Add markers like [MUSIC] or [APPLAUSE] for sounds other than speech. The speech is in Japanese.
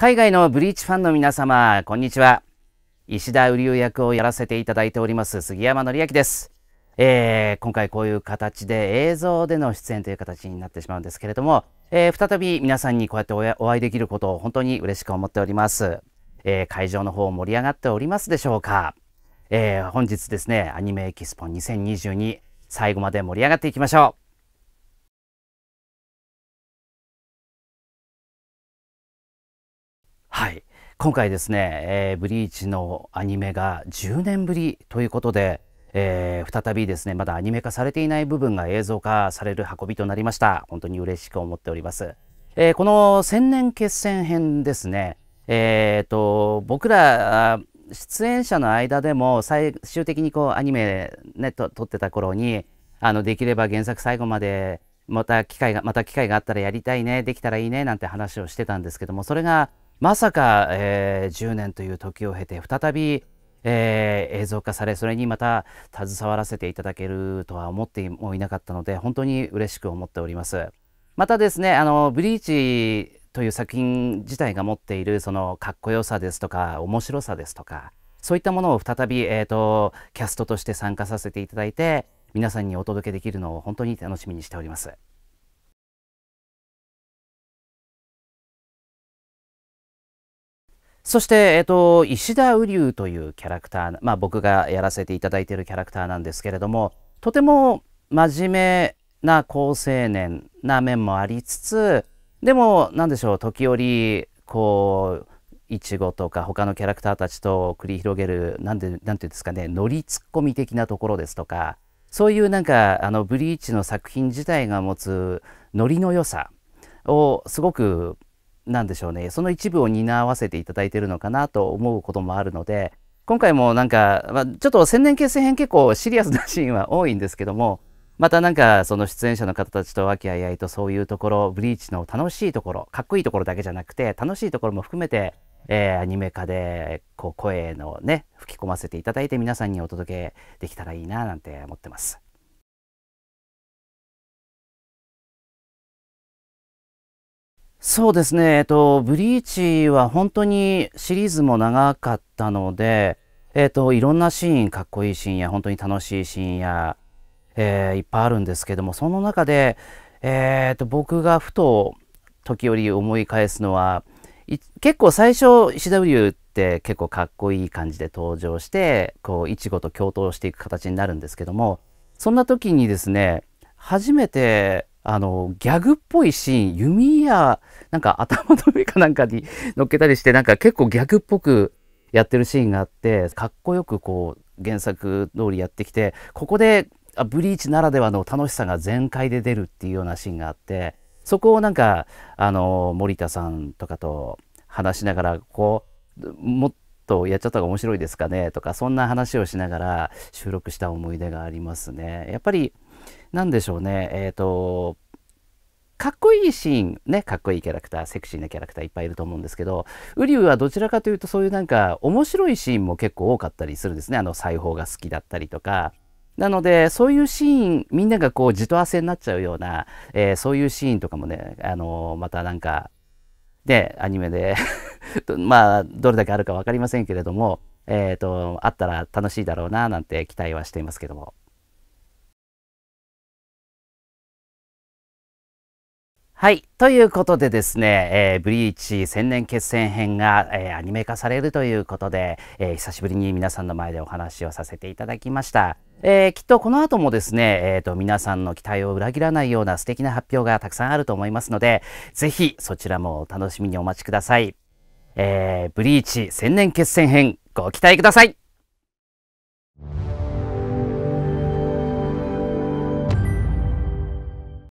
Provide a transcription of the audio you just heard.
海外のブリーチファンの皆様、こんにちは。石田瓜生役をやらせていただいております、杉山紀明です。えー、今回こういう形で映像での出演という形になってしまうんですけれども、えー、再び皆さんにこうやってお会いできることを本当に嬉しく思っております。えー、会場の方盛り上がっておりますでしょうか、えー、本日ですね、アニメエキスポ2022最後まで盛り上がっていきましょう。はい今回ですね、えー、ブリーチのアニメが10年ぶりということで、えー、再びですねまだアニメ化されていない部分が映像化される運びとなりました本当に嬉しく思っております、えー、この千年決戦編ですねえーと、僕ら出演者の間でも最終的にこうアニメ、ね、と撮ってた頃にあのできれば原作最後までまた機会がまた機会があったらやりたいねできたらいいねなんて話をしてたんですけどもそれがまさか、えー、10年という時を経て再び、えー、映像化されそれにまた携わらせていただけるとは思ってもいなかったので本当に嬉しく思っております。またですねあのブリーチという作品自体が持っているそのかっこよさですとか面白さですとかそういったものを再び、えーと、とキャストとして参加させていただいて皆さんにお届けできるのを本当に楽しみにしております。そして、えっと、石田瓜生というキャラクター、まあ、僕がやらせていただいているキャラクターなんですけれどもとても真面目な好青年な面もありつつでも何でしょう時折こういちごとか他のキャラクターたちと繰り広げる何て言うんですかねノリツッコミ的なところですとかそういうなんかあのブリーチの作品自体が持つノリの良さをすごくなんでしょうねその一部を担わせていただいてるのかなと思うこともあるので今回もなんか、まあ、ちょっと千年形成編結構シリアスなシーンは多いんですけどもまたなんかその出演者の方たちと和気あいあいとそういうところブリーチの楽しいところかっこいいところだけじゃなくて楽しいところも含めて、えー、アニメ化でこう声のね吹き込ませていただいて皆さんにお届けできたらいいななんて思ってます。そうですね、えっと、ブリーチは本当にシリーズも長かったので、えっと、いろんなシーン、かっこいいシーンや、本当に楽しいシーンや、えー、いっぱいあるんですけども、その中で、えー、っと、僕がふと時折思い返すのは、結構最初、石田流って結構かっこいい感じで登場して、こう、いちごと共闘していく形になるんですけども、そんな時にですね、初めて、あの、ギャグっぽいシーン、弓矢、なんか頭の上かなんかに乗っけたりして、なんか結構逆っぽくやってるシーンがあって、かっこよくこう原作通りやってきて、ここでブリーチならではの楽しさが全開で出るっていうようなシーンがあって、そこをなんか、あの、森田さんとかと話しながら、こう、もっとやっちゃった方が面白いですかねとか、そんな話をしながら収録した思い出がありますね。やっぱり、なんでしょうね、えっ、ー、と、かっこいいシーンねかっこいいキャラクターセクシーなキャラクターいっぱいいると思うんですけど瓜生はどちらかというとそういうなんか面白いシーンも結構多かったりするんですねあの裁縫が好きだったりとかなのでそういうシーンみんながこう自と汗になっちゃうような、えー、そういうシーンとかもね、あのー、またなんかねアニメで [LAUGHS] まあどれだけあるか分かりませんけれども、えーとあったら楽しいだろうななんて期待はしていますけども。はい。ということでですね、えー、ブリーチ千年決戦編が、えー、アニメ化されるということで、えー、久しぶりに皆さんの前でお話をさせていただきました。えー、きっとこの後もですね、えーと、皆さんの期待を裏切らないような素敵な発表がたくさんあると思いますので、ぜひそちらもお楽しみにお待ちください。えー、ブリーチ千年決戦編ご期待ください